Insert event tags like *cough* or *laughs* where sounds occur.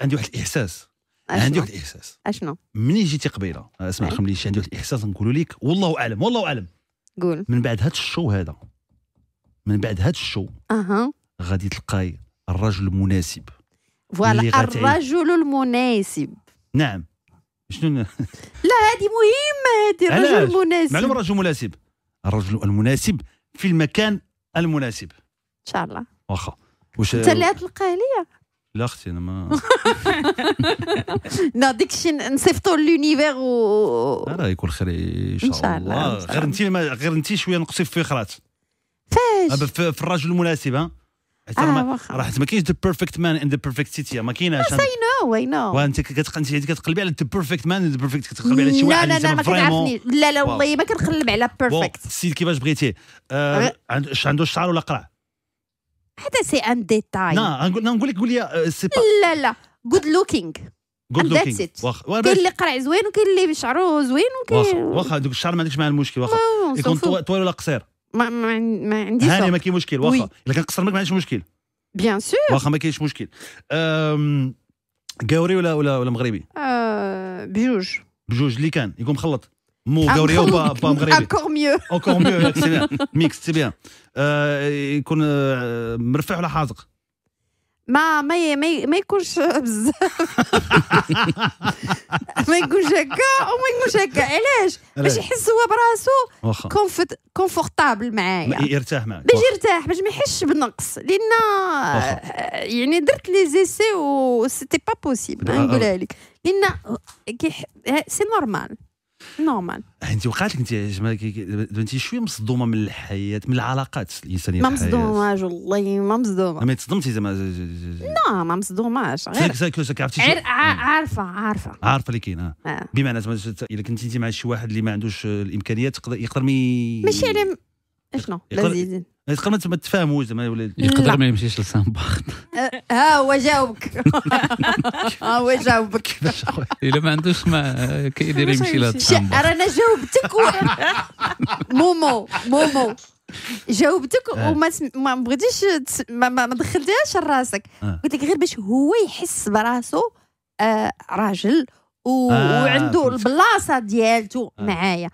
عندي واحد الاحساس عندي واحد الاحساس اشنو مني جيتي قبيله آه، اسمع خملي شي عندي واحد الاحساس نقول لك والله اعلم والله اعلم قول من بعد هذا الشو هذا من بعد هذا الشو اها غادي تلقاي الرجل المناسب فوالا الرجل المناسب نعم شنو *laughs* لا هذه مهمه هذه الرجل المناسب معلوم الرجل المناسب الرجل المناسب في المكان المناسب ان شاء الله واخا واش انت اللي غتلقاه ليا لا اختي انا ما لا داكشي نصيفطو لونيفير و راه يكون خير ان شاء الله غير انت غير انت شويه نقصي في خرات فاش في الراجل المناسب ها حيت راه حيت ما كاينش ذا بيرفكت مان ان ذا بيرفكت سيتي ما كايناش اي نو اي نو وانت كتقلبي على ذا بيرفكت مان ذا بيرفكت كتقلبي على شي واحد لا لا لا ما كتعرفنيش لا لا والله ما كنقلب على بيرفكت السيد كيفاش بغيتيه عنده الشعر ولا قرع هذا سي ان ديتاي لا نقول لك قولي آه، سي لا لا جود لوكينغ جود لوكينغ كاين اللي قرع زوين وكاين اللي شعرو زوين وكاين واخا دوك الشعر ما عندكش معاه المشكل واخا يكون طويل ولا قصير ما ما, عنديش هاني ما كاين مشكل واخا الا كان قصر منك ما عنديش مشكل بيان سور واخا ما كاينش مشكل كاوري ولا ولا ولا مغربي؟ آه، بجوج بجوج اللي كان يكون مخلط Mot Gaureo, pas, pas Encore mieux. Encore mieux, *laughs* c'est bien. Mix, c'est bien. Euh, يكون euh, مرفع ولا حازق؟ ما ما ما, ما يكونش بزاف *laughs* ما يكونش هكا وما يكونش هكا علاش باش يحس هو براسو كونفت كونفورتابل معايا يرتاح معاك باش يرتاح باش ما يحسش بالنقص لان يعني درت لي زيسي و سيتي با بوسيبل نقولها لك لان سي نورمال نورمال انت وقعت لك انت انت شويه مصدومه من الحياه من العلاقات الانسانيه ما مصدومه والله ما مصدومه ما تصدمتي زعما لا ما مصدوماش غير عرفتي عارفه عارفه عارفه اللي كاين آه. بمعنى اذا كنت انت مع شي واحد اللي ما عندوش الامكانيات يقدر مي ماشي على شنو لازيدين يقدر ما تفهموش زعما ولا يقدر ما يمشيش لسان باخت آه. ها هو جاوبك *laughs* ها هو جاوبك الا إيه، ما عندوش ما كيدير يمشي لهاد رانا جاوبتك مومو مومو جاوبتك آه. وما ما بغيتيش ما, ما دخلتيهاش لراسك آه. قلت لك غير باش هو يحس براسو آه، راجل وعنده البلاصه ديالته معايا